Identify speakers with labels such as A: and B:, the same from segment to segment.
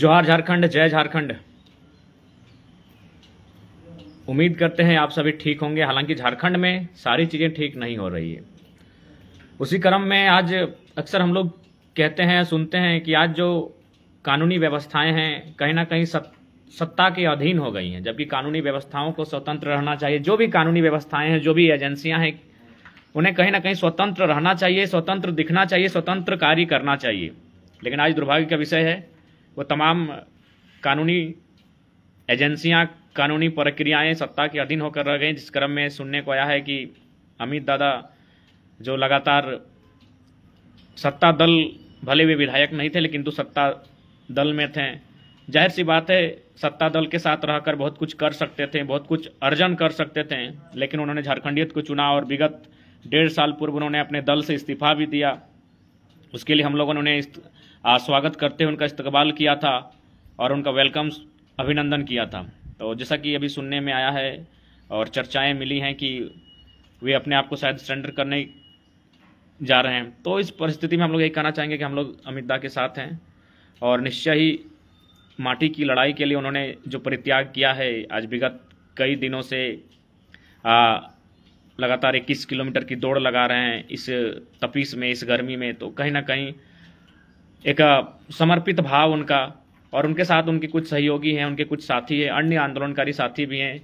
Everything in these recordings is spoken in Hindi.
A: जोहार झारखंड जय झारखंड उम्मीद करते हैं आप सभी ठीक होंगे हालांकि झारखंड में सारी चीज़ें ठीक नहीं हो रही है उसी क्रम में आज अक्सर हम लोग कहते हैं सुनते हैं कि आज जो कानूनी व्यवस्थाएं हैं कहीं ना कहीं सत्ता के अधीन हो गई हैं जबकि कानूनी व्यवस्थाओं को स्वतंत्र रहना चाहिए जो भी कानूनी व्यवस्थाएं हैं जो भी एजेंसियां हैं उन्हें कहीं ना कहीं स्वतंत्र रहना चाहिए स्वतंत्र दिखना चाहिए स्वतंत्र कार्य करना चाहिए लेकिन आज दुर्भाग्य का विषय है वो तमाम कानूनी एजेंसियां कानूनी प्रक्रियाएं सत्ता के अधीन होकर रह गई जिस क्रम में सुनने को आया है कि अमित दादा जो लगातार सत्ता दल भले वे विधायक नहीं थे लेकिन तो सत्ता दल में थे जाहिर सी बात है सत्ता दल के साथ रहकर बहुत कुछ कर सकते थे बहुत कुछ अर्जन कर सकते थे लेकिन उन्होंने झारखंडियत को चुना और विगत डेढ़ साल पूर्व उन्होंने अपने दल से इस्तीफा भी दिया उसके लिए हम लोगों ने उन्हें स्वागत करते हुए उनका इस्तकबाल किया था और उनका वेलकम अभिनंदन किया था तो जैसा कि अभी सुनने में आया है और चर्चाएं मिली हैं कि वे अपने आप को शायद सरेंडर करने जा रहे हैं तो इस परिस्थिति में हम लोग यही कहना चाहेंगे कि हम लोग अमित दाह के साथ हैं और निश्चय ही माटी की लड़ाई के लिए उन्होंने जो परित्याग किया है आज विगत कई दिनों से आ, लगातार 21 किलोमीटर की दौड़ लगा रहे हैं इस तपीस में इस गर्मी में तो कहीं ना कहीं एक समर्पित भाव उनका और उनके साथ उनके कुछ सहयोगी हैं उनके कुछ साथी हैं अन्य आंदोलनकारी साथी भी हैं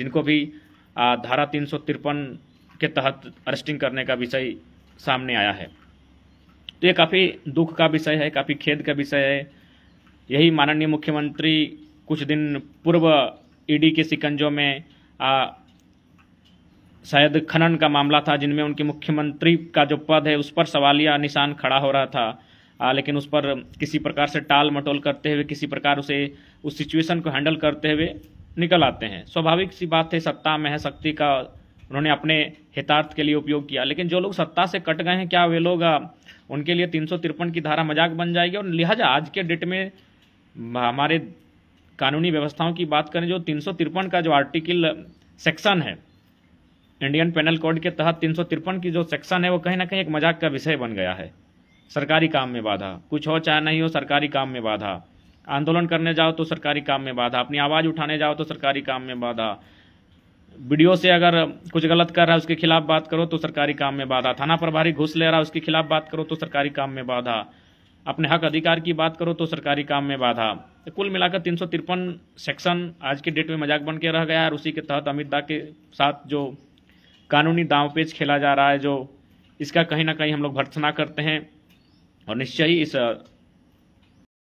A: जिनको भी धारा तीन के तहत अरेस्टिंग करने का विषय सामने आया है तो ये काफ़ी दुख का विषय है काफ़ी खेद का विषय है यही माननीय मुख्यमंत्री कुछ दिन पूर्व ईडी e के सिकंजों में आ, शायद खनन का मामला था जिनमें उनके मुख्यमंत्री का जो पद है उस पर सवालिया निशान खड़ा हो रहा था आ, लेकिन उस पर किसी प्रकार से टाल मटोल करते हुए किसी प्रकार उसे उस सिचुएशन को हैंडल करते हुए निकल आते हैं स्वाभाविक सी बात है सत्ता में है शक्ति का उन्होंने अपने हितार्थ के लिए उपयोग किया लेकिन जो लोग सत्ता से कट गए हैं क्या वे लोग उनके लिए तीन की धारा मजाक बन जाएगी और लिहाजा आज के डेट में हमारे कानूनी व्यवस्थाओं की बात करें जो तीन का जो आर्टिकल सेक्शन है इंडियन पेनल कोड के तहत तीन की जो सेक्शन है वो कहीं ना कहीं एक मजाक का विषय बन गया है सरकारी काम में बाधा कुछ हो चाहे नहीं हो सरकारी काम में बाधा आंदोलन करने जाओ तो सरकारी काम में बाधा अपनी आवाज़ उठाने जाओ तो सरकारी काम में बाधा वीडियो से अगर कुछ गलत कर रहा है उसके खिलाफ बात करो तो सरकारी काम में बाधा थाना प्रभारी घुस ले रहा है उसके खिलाफ बात करो तो सरकारी काम में बाधा अपने हक अधिकार की बात करो तो सरकारी काम में बाधा तो कुल मिलाकर तीन सेक्शन आज के डेट में मजाक बन के रह गया और उसी के तहत अमित दाह के साथ जो कानूनी दाव पेच खेला जा रहा है जो इसका कहीं ना कहीं हम लोग भर्थना करते हैं और निश्चय ही इस